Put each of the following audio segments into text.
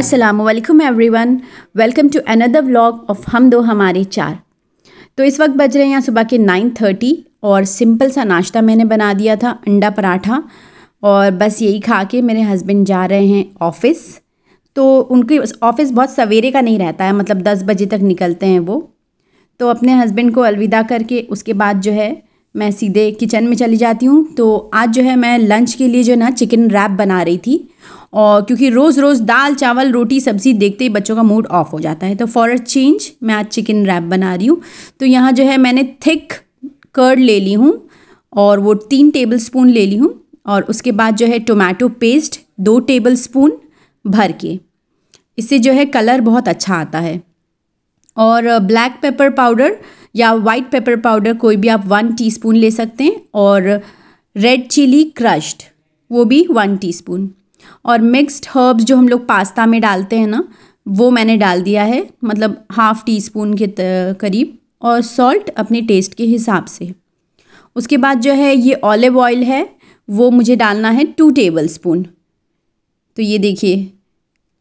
असलकम everyone welcome to another vlog of हम दो हमारे चार तो इस वक्त बज रहे हैं सुबह के नाइन थर्टी और सिंपल सा नाश्ता मैंने बना दिया था अंडा पराठा और बस यही खा के मेरे हस्बैंड जा रहे हैं ऑफ़िस तो उनके ऑफ़िस बहुत सवेरे का नहीं रहता है मतलब दस बजे तक निकलते हैं वो तो अपने हस्बैंड को अलविदा करके उसके बाद जो है मैं सीधे किचन में चली जाती हूँ तो आज जो है मैं लंच के लिए जो ना चिकन रैप बना रही थी और क्योंकि रोज़ रोज़ दाल चावल रोटी सब्ज़ी देखते ही बच्चों का मूड ऑफ हो जाता है तो फॉर अ चेंज मैं आज चिकन रैप बना रही हूँ तो यहाँ जो है मैंने थिक कर्ड ले ली हूँ और वो तीन टेबल स्पून ले ली हूँ और उसके बाद जो है टोमेटो पेस्ट दो टेबल स्पून भर के इससे जो है कलर बहुत अच्छा आता है और ब्लैक पेपर पाउडर या वाइट पेपर पाउडर कोई भी आप वन टीस्पून ले सकते हैं और रेड चिली क्रश्ड वो भी वन टीस्पून और मिक्स्ड हर्ब्स जो हम लोग पास्ता में डालते हैं ना वो मैंने डाल दिया है मतलब हाफ़ टी स्पून के करीब और सॉल्ट अपने टेस्ट के हिसाब से उसके बाद जो है ये ऑलिव ऑयल है वो मुझे डालना है टू टेबल स्पून तो ये देखिए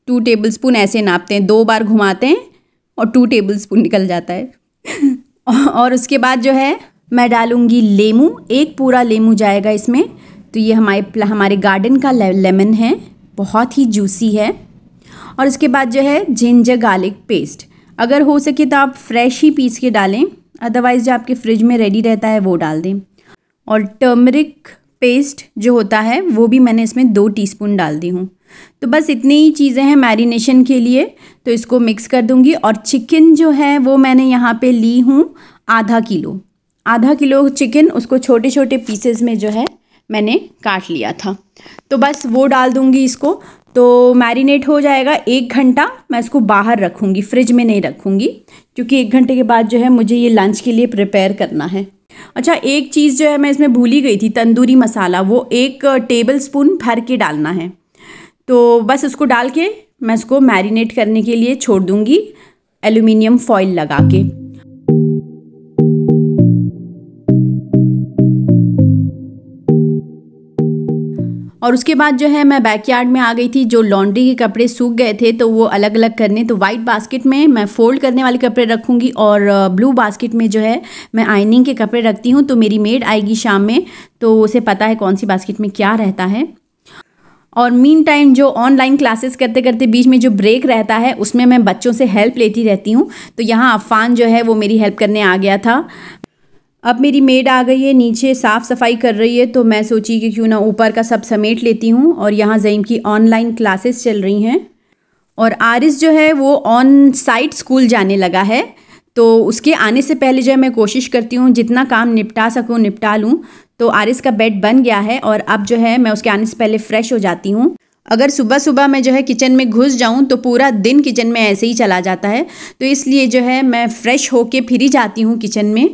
टू टेबल स्पून ऐसे नापते हैं दो बार घुमाते हैं और टू टेबल स्पून निकल जाता है और उसके बाद जो है मैं डालूँगी लेमू एक पूरा लेमू जाएगा इसमें तो ये हमारे हमारे गार्डन का ले, लेमन है बहुत ही जूसी है और इसके बाद जो है जिंजर गार्लिक पेस्ट अगर हो सके तो आप फ्रेश ही पीस के डालें अदरवाइज़ जो आपके फ्रिज में रेडी रहता है वो डाल दें और टर्मरिक पेस्ट जो होता है वो भी मैंने इसमें दो टीस्पून डाल दी हूँ तो बस इतनी ही चीज़ें हैं मैरिनेशन के लिए तो इसको मिक्स कर दूँगी और चिकन जो है वो मैंने यहाँ पे ली हूँ आधा किलो आधा किलो चिकन उसको छोटे छोटे पीसेस में जो है मैंने काट लिया था तो बस वो डाल दूँगी इसको तो मैरिनेट हो जाएगा एक घंटा मैं इसको बाहर रखूँगी फ्रिज में नहीं रखूँगी क्योंकि एक घंटे के बाद जो है मुझे ये लंच के लिए प्रिपेयर करना है अच्छा एक चीज़ जो है मैं इसमें भूली गई थी तंदूरी मसाला वो एक टेबल स्पून भर के डालना है तो बस उसको डाल के मैं इसको मैरिनेट करने के लिए छोड़ दूँगी एल्यूमिनियम फॉइल लगा के और उसके बाद जो है मैं बैकयार्ड में आ गई थी जो लॉन्ड्री के कपड़े सूख गए थे तो वो अलग अलग करने तो वाइट बास्केट में मैं फोल्ड करने वाले कपड़े रखूँगी और ब्लू बास्केट में जो है मैं आइनिंग के कपड़े रखती हूँ तो मेरी मेड आएगी शाम में तो उसे पता है कौन सी बास्केट में क्या रहता है और मीन टाइम जो ऑनलाइन क्लासेस करते करते बीच में जो ब्रेक रहता है उसमें मैं बच्चों से हेल्प लेती रहती हूँ तो यहाँ अफान जो है वो मेरी हेल्प करने आ गया था अब मेरी मेड आ गई है नीचे साफ़ सफाई कर रही है तो मैं सोची कि क्यों ना ऊपर का सब समेट लेती हूँ और यहाँ जईम की ऑनलाइन क्लासेस चल रही हैं और आरिस जो है वो ऑन साइट स्कूल जाने लगा है तो उसके आने से पहले जो है मैं कोशिश करती हूँ जितना काम निपटा सकूँ निपटा लूँ तो आरिस का बेड बन गया है और अब जो है मैं उसके आने से पहले फ़्रेश हो जाती हूँ अगर सुबह सुबह मैं जो है किचन में घुस जाऊँ तो पूरा दिन किचन में ऐसे ही चला जाता है तो इसलिए जो है मैं फ़्रेश होके फिर ही जाती हूँ किचन में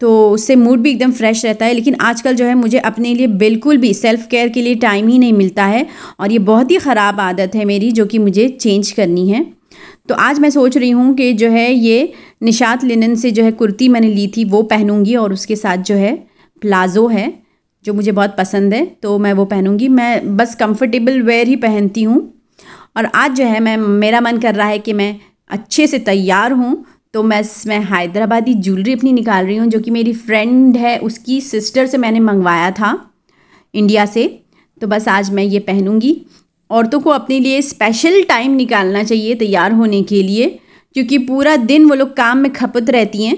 तो उससे मूड भी एकदम फ्रेश रहता है लेकिन आजकल जो है मुझे अपने लिए बिल्कुल भी सेल्फ केयर के लिए टाइम ही नहीं मिलता है और ये बहुत ही ख़राब आदत है मेरी जो कि मुझे चेंज करनी है तो आज मैं सोच रही हूँ कि जो है ये निशात लिनन से जो है कुर्ती मैंने ली थी वो पहनूँगी और उसके साथ जो है प्लाज़ो है जो मुझे बहुत पसंद है तो मैं वो पहनूँगी मैं बस कंफर्टेबल वेयर ही पहनती हूँ और आज जो है मैं मेरा मन कर रहा है कि मैं अच्छे से तैयार हूँ तो मैं मैं हैदराबादी ज्वेलरी अपनी निकाल रही हूँ जो कि मेरी फ्रेंड है उसकी सिस्टर से मैंने मंगवाया था इंडिया से तो बस आज मैं ये पहनूँगी औरतों को अपने लिए स्पेशल टाइम निकालना चाहिए तैयार होने के लिए क्योंकि पूरा दिन वो लोग काम में खपत रहती हैं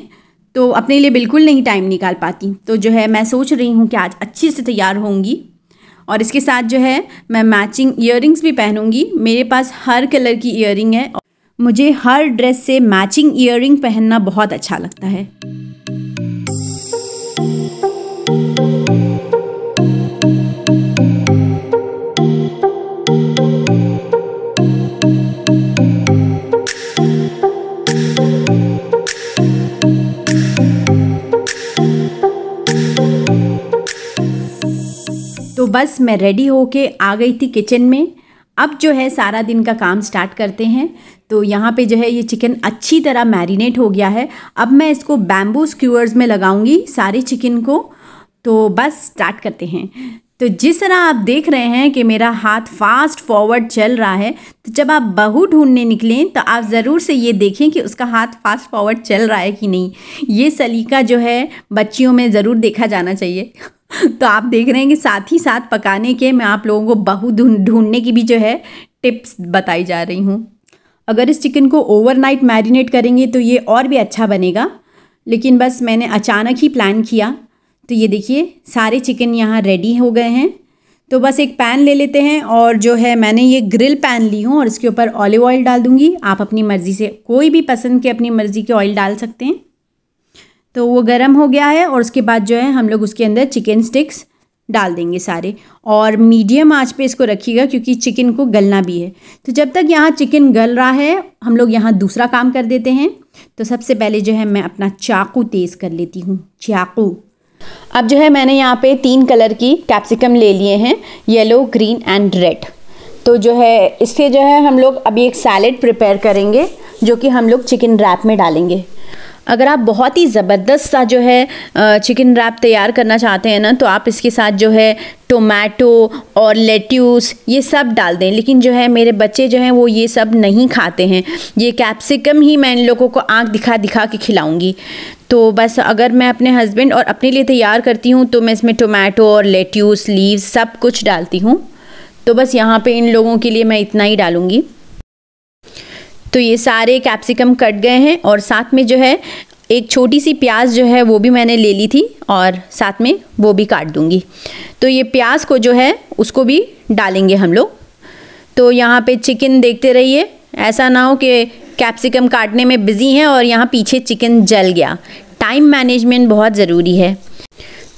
तो अपने लिए बिल्कुल नहीं टाइम निकाल पाती तो जो है मैं सोच रही हूँ कि आज अच्छे से तैयार होंगी और इसके साथ जो है मैं मैचिंग ईयर भी पहनूंगी मेरे पास हर कलर की ईयर है मुझे हर ड्रेस से मैचिंग इयर पहनना बहुत अच्छा लगता है तो बस मैं रेडी होके आ गई थी किचन में अब जो है सारा दिन का काम स्टार्ट करते हैं तो यहाँ पे जो है ये चिकन अच्छी तरह मैरिनेट हो गया है अब मैं इसको बैम्बू स्क्यूअर्स में लगाऊंगी सारे चिकन को तो बस स्टार्ट करते हैं तो जिस तरह आप देख रहे हैं कि मेरा हाथ फास्ट फॉरवर्ड चल रहा है तो जब आप बहू ढूंढने निकलें तो आप ज़रूर से ये देखें कि उसका हाथ फास्ट फॉरवर्ड चल रहा है कि नहीं ये सलीका जो है बच्चियों में ज़रूर देखा जाना चाहिए तो आप देख रहे हैं कि साथ ही साथ पकाने के मैं आप लोगों को बहू ढूंढने की भी जो है टिप्स बताई जा रही हूँ अगर इस चिकन को ओवरनाइट मैरिनेट करेंगे तो ये और भी अच्छा बनेगा लेकिन बस मैंने अचानक ही प्लान किया तो ये देखिए सारे चिकन यहाँ रेडी हो गए हैं तो बस एक पैन ले लेते हैं और जो है मैंने ये ग्रिल पैन ली हूँ और इसके ऊपर ऑलिव ऑयल डाल दूँगी आप अपनी मर्ज़ी से कोई भी पसंद के अपनी मर्ज़ी के ऑयल डाल सकते हैं तो वो गर्म हो गया है और उसके बाद जो है हम लोग उसके अंदर चिकन स्टिक्स डाल देंगे सारे और मीडियम आंच पे इसको रखिएगा क्योंकि चिकन को गलना भी है तो जब तक यहाँ चिकन गल रहा है हम लोग यहाँ दूसरा काम कर देते हैं तो सबसे पहले जो है मैं अपना चाकू तेज़ कर लेती हूँ चाकू अब जो है मैंने यहाँ पे तीन कलर की कैप्सिकम ले लिए हैं येलो ग्रीन एंड रेड तो जो है इससे जो है हम लोग अभी एक सैलेड प्रिपेयर करेंगे जो कि हम लोग चिकन रैप में डालेंगे अगर आप बहुत ही ज़बरदस्त सा जो है चिकन रैप तैयार करना चाहते हैं ना तो आप इसके साथ जो है टोमेटो और लेट्यूस ये सब डाल दें लेकिन जो है मेरे बच्चे जो हैं वो ये सब नहीं खाते हैं ये कैप्सिकम ही मैं इन लोगों को आँख दिखा दिखा के खिलाऊँगी तो बस अगर मैं अपने हस्बैंड और अपने लिए तैयार करती हूँ तो मैं इसमें टोमेटो और लेट्यूस लीव्स सब कुछ डालती हूँ तो बस यहाँ पे इन लोगों के लिए मैं इतना ही डालूँगी तो ये सारे कैप्सिकम कट गए हैं और साथ में जो है एक छोटी सी प्याज जो है वो भी मैंने ले ली थी और साथ में वो भी काट दूँगी तो ये प्याज को जो है उसको भी डालेंगे हम लोग तो यहाँ पे चिकन देखते रहिए ऐसा ना हो कि कैप्सिकम काटने में बिज़ी हैं और यहाँ पीछे चिकन जल गया टाइम मैनेजमेंट बहुत ज़रूरी है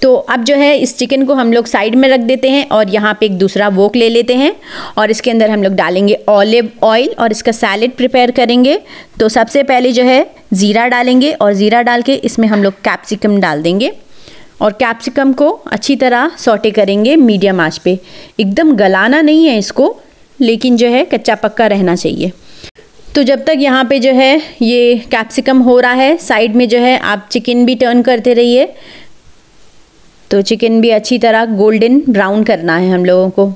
तो अब जो है इस चिकन को हम लोग साइड में रख देते हैं और यहाँ पे एक दूसरा वोक ले लेते हैं और इसके अंदर हम लोग डालेंगे ऑलिव ऑयल और इसका सैलड प्रिपेयर करेंगे तो सबसे पहले जो है ज़ीरा डालेंगे और ज़ीरा डाल के इसमें हम लोग कैप्सिकम डाल देंगे और कैप्सिकम को अच्छी तरह सोटे करेंगे मीडियम आँच पे एकदम गलाना नहीं है इसको लेकिन जो है कच्चा पक्का रहना चाहिए तो जब तक यहाँ पे जो है ये कैप्सिकम हो रहा है साइड में जो है आप चिकन भी टर्न करते रहिए तो चिकन भी अच्छी तरह गोल्डन ब्राउन करना है हम लोगों को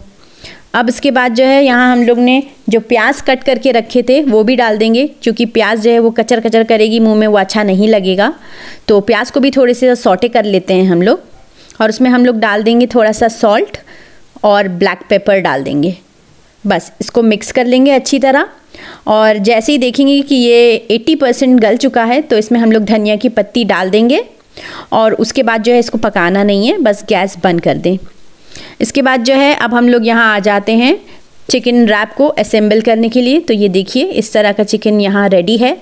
अब इसके बाद जो है यहाँ हम लोग ने जो प्याज कट करके रखे थे वो भी डाल देंगे क्योंकि प्याज जो है वो कचर कचर करेगी मुंह में वो अच्छा नहीं लगेगा तो प्याज को भी थोड़े से सॉटे कर लेते हैं हम लोग और उसमें हम लोग डाल देंगे थोड़ा सा सॉल्ट और ब्लैक पेपर डाल देंगे बस इसको मिक्स कर लेंगे अच्छी तरह और जैसे ही देखेंगे कि ये 80 परसेंट गल चुका है तो इसमें हम लोग धनिया की पत्ती डाल देंगे और उसके बाद जो है इसको पकाना नहीं है बस गैस बंद कर दें इसके बाद जो है अब हम लोग यहाँ आ जाते हैं चिकन रैप को असेंबल करने के लिए तो ये देखिए इस तरह का चिकन यहाँ रेडी है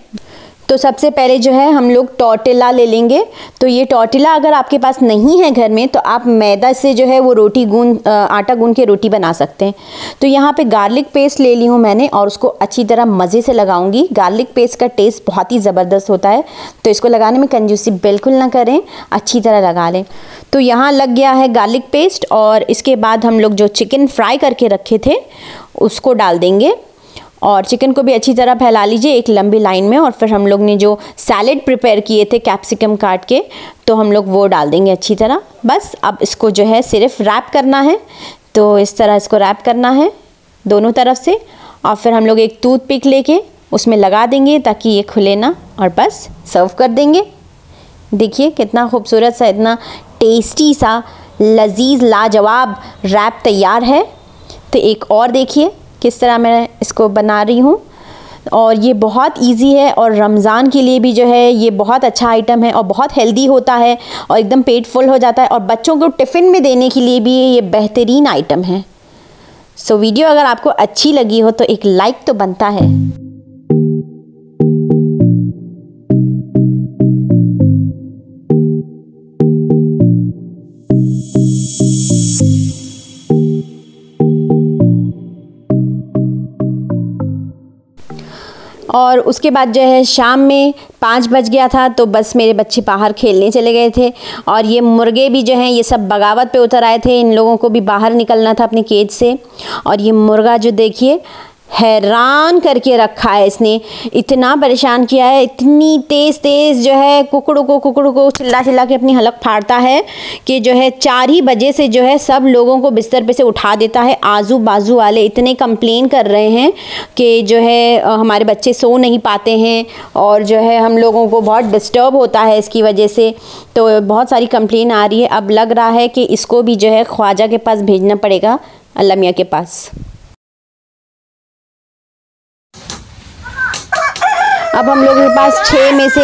तो सबसे पहले जो है हम लोग टोटिला ले लेंगे तो ये टोटेला अगर आपके पास नहीं है घर में तो आप मैदा से जो है वो रोटी गूंद आटा गूंद के रोटी बना सकते हैं तो यहाँ पे गार्लिक पेस्ट ले ली हूँ मैंने और उसको अच्छी तरह मज़े से लगाऊंगी गार्लिक पेस्ट का टेस्ट बहुत ही ज़बरदस्त होता है तो इसको लगाने में कंजूसी बिल्कुल ना करें अच्छी तरह लगा लें तो यहाँ लग गया है गार्लिक पेस्ट और इसके बाद हम लोग जो चिकन फ्राई करके रखे थे उसको डाल देंगे और चिकन को भी अच्छी तरह फैला लीजिए एक लंबी लाइन में और फिर हम लोग ने जो सैलेड प्रिपेयर किए थे कैप्सिकम काट के तो हम लोग वो डाल देंगे अच्छी तरह बस अब इसको जो है सिर्फ रैप करना है तो इस तरह इसको रैप करना है दोनों तरफ से और फिर हम लोग एक टूथ पिक लेके उसमें लगा देंगे ताकि ये खुले ना और बस सर्व कर देंगे देखिए कितना खूबसूरत सा इतना टेस्टी सा लजीज लाजवाब रैप तैयार है तो एक और देखिए किस तरह मैं इसको बना रही हूँ और ये बहुत इजी है और रमज़ान के लिए भी जो है ये बहुत अच्छा आइटम है और बहुत हेल्दी होता है और एकदम पेट फुल हो जाता है और बच्चों को टिफ़िन में देने के लिए भी ये बेहतरीन आइटम है सो so, वीडियो अगर आपको अच्छी लगी हो तो एक लाइक तो बनता है और उसके बाद जो है शाम में पाँच बज गया था तो बस मेरे बच्चे बाहर खेलने चले गए थे और ये मुर्गे भी जो हैं ये सब बगावत पे उतर आए थे इन लोगों को भी बाहर निकलना था अपने केज से और ये मुर्गा जो देखिए हैरान करके रखा है इसने इतना परेशान किया है इतनी तेज़ तेज़ जो है कुकड़ों को कुकड़ों को चिल्ला चिल्ला के अपनी हलक फाड़ता है कि जो है चार ही बजे से जो है सब लोगों को बिस्तर पे से उठा देता है आजू बाजू वाले इतने कंप्लेन कर रहे हैं कि जो है हमारे बच्चे सो नहीं पाते हैं और जो है हम लोगों को बहुत डिस्टर्ब होता है इसकी वजह से तो बहुत सारी कंप्लेन आ रही है अब लग रहा है कि इसको भी जो है ख्वाजा के पास भेजना पड़ेगा अल्लाह मियाँ के पास अब हम लोगों के पास छः में से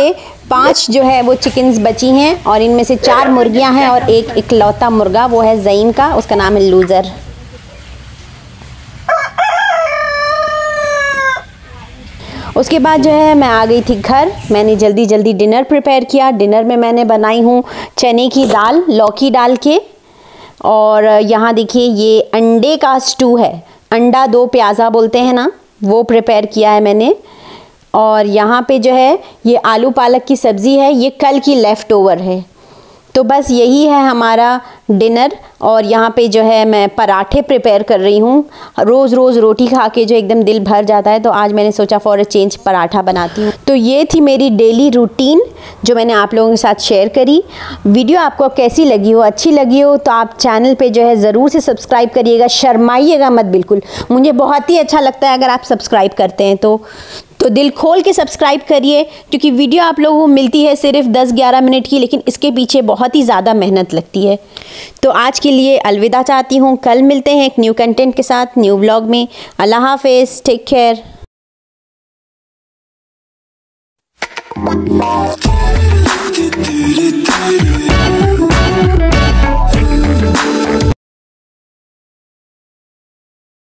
पांच जो है वो चिकन्स बची हैं और इनमें से चार मुर्गियां हैं और एक इकलौता मुर्गा वो है जईन का उसका नाम है लूज़र उसके बाद जो है मैं आ गई थी घर मैंने जल्दी जल्दी डिनर प्रिपेयर किया डिनर में मैंने बनाई हूँ चने की दाल लौकी डाल के और यहाँ देखिए ये अंडे का स्टू है अंडा दो प्याज़ा बोलते हैं ना वो प्रिपेयर किया है मैंने और यहाँ पे जो है ये आलू पालक की सब्ज़ी है ये कल की लेफ़्ट ओवर है तो बस यही है हमारा डिनर और यहाँ पे जो है मैं पराठे प्रिपेयर कर रही हूँ रोज़ रोज़ रोटी खा के जो एकदम दिल भर जाता है तो आज मैंने सोचा फॉर अ चेंज पराठा बनाती हूँ तो ये थी मेरी डेली रूटीन जो मैंने आप लोगों के साथ शेयर करी वीडियो आपको कैसी लगी हो अच्छी लगी हो तो आप चैनल पर जो है ज़रूर से सब्सक्राइब करिएगा शर्माइएगा मत बिल्कुल मुझे बहुत ही अच्छा लगता है अगर आप सब्सक्राइब करते हैं तो तो दिल खोल के सब्सक्राइब करिए क्योंकि वीडियो आप लोगों को मिलती है सिर्फ 10-11 मिनट की लेकिन इसके पीछे बहुत ही ज़्यादा मेहनत लगती है तो आज के लिए अलविदा चाहती हूँ कल मिलते हैं एक न्यू कंटेंट के साथ न्यू ब्लॉग में अल्लाह हाफिज़ टेक केयर